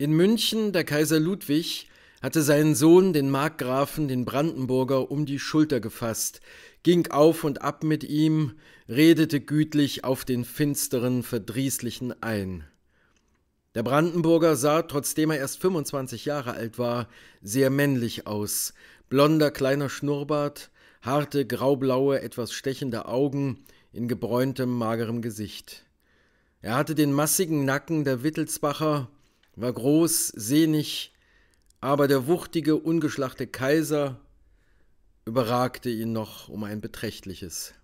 In München, der Kaiser Ludwig hatte seinen Sohn, den Markgrafen, den Brandenburger, um die Schulter gefasst, ging auf und ab mit ihm, redete gütlich auf den finsteren, verdrießlichen ein. Der Brandenburger sah, trotzdem er erst 25 Jahre alt war, sehr männlich aus. Blonder kleiner Schnurrbart, harte, graublaue, etwas stechende Augen in gebräuntem, magerem Gesicht. Er hatte den massigen Nacken der Wittelsbacher, war groß, sehnig, aber der wuchtige, ungeschlachte Kaiser überragte ihn noch um ein beträchtliches.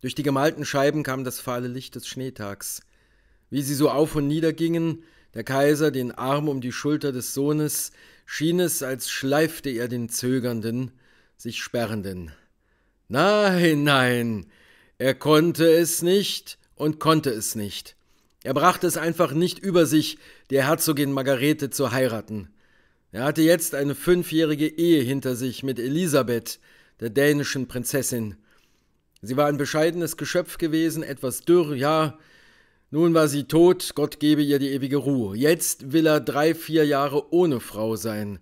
Durch die gemalten Scheiben kam das fahle Licht des Schneetags. Wie sie so auf und nieder gingen, der Kaiser den Arm um die Schulter des Sohnes, schien es, als schleifte er den Zögernden, sich Sperrenden. Nein, nein, er konnte es nicht und konnte es nicht. Er brachte es einfach nicht über sich, die Herzogin Margarete zu heiraten. Er hatte jetzt eine fünfjährige Ehe hinter sich mit Elisabeth, der dänischen Prinzessin. Sie war ein bescheidenes Geschöpf gewesen, etwas dürr, ja. Nun war sie tot, Gott gebe ihr die ewige Ruhe. Jetzt will er drei, vier Jahre ohne Frau sein.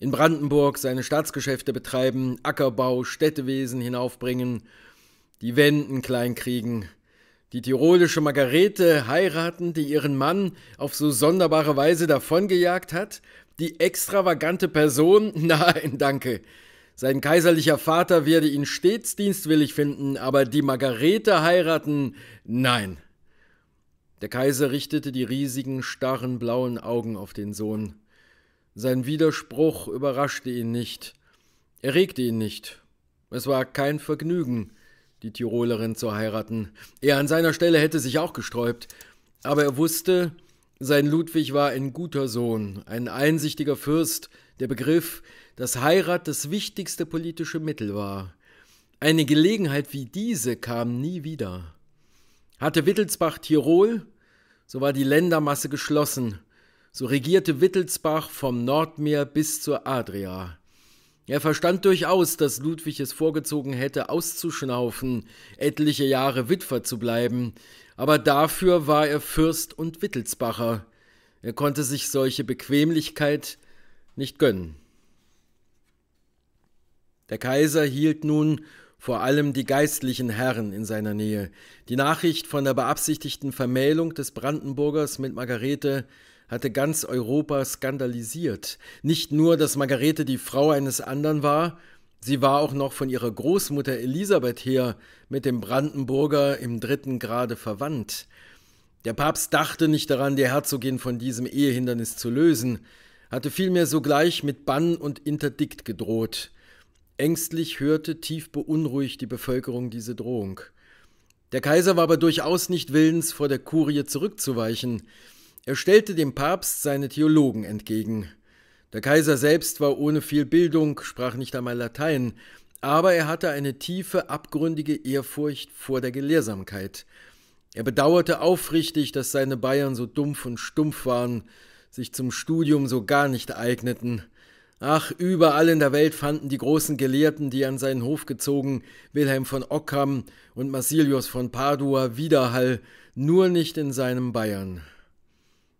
In Brandenburg seine Staatsgeschäfte betreiben, Ackerbau, Städtewesen hinaufbringen, die Wenden kleinkriegen. Die tirolische Margarete heiraten, die ihren Mann auf so sonderbare Weise davongejagt hat? Die extravagante Person? Nein, danke. Sein kaiserlicher Vater werde ihn stets dienstwillig finden, aber die Margarete heiraten? Nein. Der Kaiser richtete die riesigen, starren blauen Augen auf den Sohn. Sein Widerspruch überraschte ihn nicht, erregte ihn nicht. Es war kein Vergnügen, die Tirolerin zu heiraten. Er an seiner Stelle hätte sich auch gesträubt, aber er wusste, sein Ludwig war ein guter Sohn, ein einsichtiger Fürst, der begriff, dass Heirat das wichtigste politische Mittel war. Eine Gelegenheit wie diese kam nie wieder. Hatte Wittelsbach Tirol, so war die Ländermasse geschlossen, so regierte Wittelsbach vom Nordmeer bis zur Adria. Er verstand durchaus, dass Ludwig es vorgezogen hätte, auszuschnaufen, etliche Jahre Witwer zu bleiben, aber dafür war er Fürst und Wittelsbacher. Er konnte sich solche Bequemlichkeit nicht gönnen. Der Kaiser hielt nun vor allem die geistlichen Herren in seiner Nähe. Die Nachricht von der beabsichtigten Vermählung des Brandenburgers mit Margarete hatte ganz Europa skandalisiert. Nicht nur, dass Margarete die Frau eines anderen war, sie war auch noch von ihrer Großmutter Elisabeth her mit dem Brandenburger im dritten Grade verwandt. Der Papst dachte nicht daran, die Herzogin von diesem Ehehindernis zu lösen, hatte vielmehr sogleich mit Bann und Interdikt gedroht. Ängstlich hörte tief beunruhigt die Bevölkerung diese Drohung. Der Kaiser war aber durchaus nicht willens, vor der Kurie zurückzuweichen. Er stellte dem Papst seine Theologen entgegen. Der Kaiser selbst war ohne viel Bildung, sprach nicht einmal Latein, aber er hatte eine tiefe, abgründige Ehrfurcht vor der Gelehrsamkeit. Er bedauerte aufrichtig, dass seine Bayern so dumpf und stumpf waren, sich zum Studium so gar nicht eigneten. Ach, überall in der Welt fanden die großen Gelehrten, die an seinen Hof gezogen, Wilhelm von Ockham und Massilius von Padua, Widerhall, nur nicht in seinem Bayern.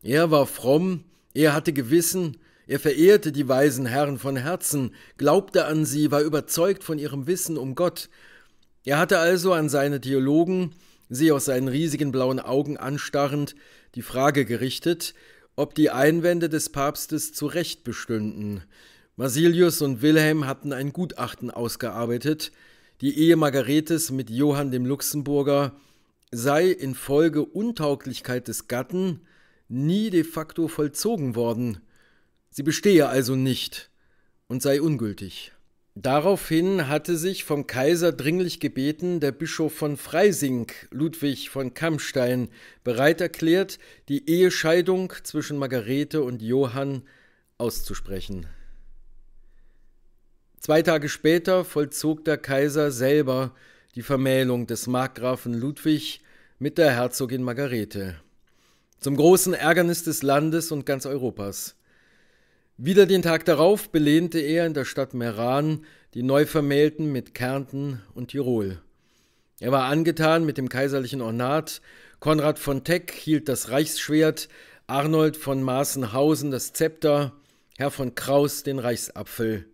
Er war fromm, er hatte Gewissen, er verehrte die weisen Herren von Herzen, glaubte an sie, war überzeugt von ihrem Wissen um Gott. Er hatte also an seine Theologen, sie aus seinen riesigen blauen Augen anstarrend, die Frage gerichtet, ob die Einwände des Papstes zu Recht bestünden. Basilius und Wilhelm hatten ein Gutachten ausgearbeitet, die Ehe Margaretes mit Johann dem Luxemburger sei infolge Untauglichkeit des Gatten nie de facto vollzogen worden. Sie bestehe also nicht und sei ungültig. Daraufhin hatte sich vom Kaiser dringlich gebeten der Bischof von Freising, Ludwig von Kammstein, bereit erklärt, die Ehescheidung zwischen Margarete und Johann auszusprechen. Zwei Tage später vollzog der Kaiser selber die Vermählung des Markgrafen Ludwig mit der Herzogin Margarete. Zum großen Ärgernis des Landes und ganz Europas. Wieder den Tag darauf belehnte er in der Stadt Meran die Neuvermählten mit Kärnten und Tirol. Er war angetan mit dem kaiserlichen Ornat, Konrad von Teck hielt das Reichsschwert, Arnold von Maßenhausen das Zepter, Herr von Kraus den Reichsapfel.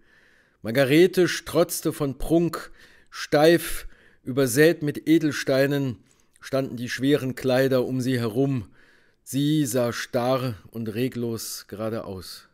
Margarete strotzte von Prunk, steif, übersät mit Edelsteinen, standen die schweren Kleider um sie herum, Sie sah starr und reglos geradeaus.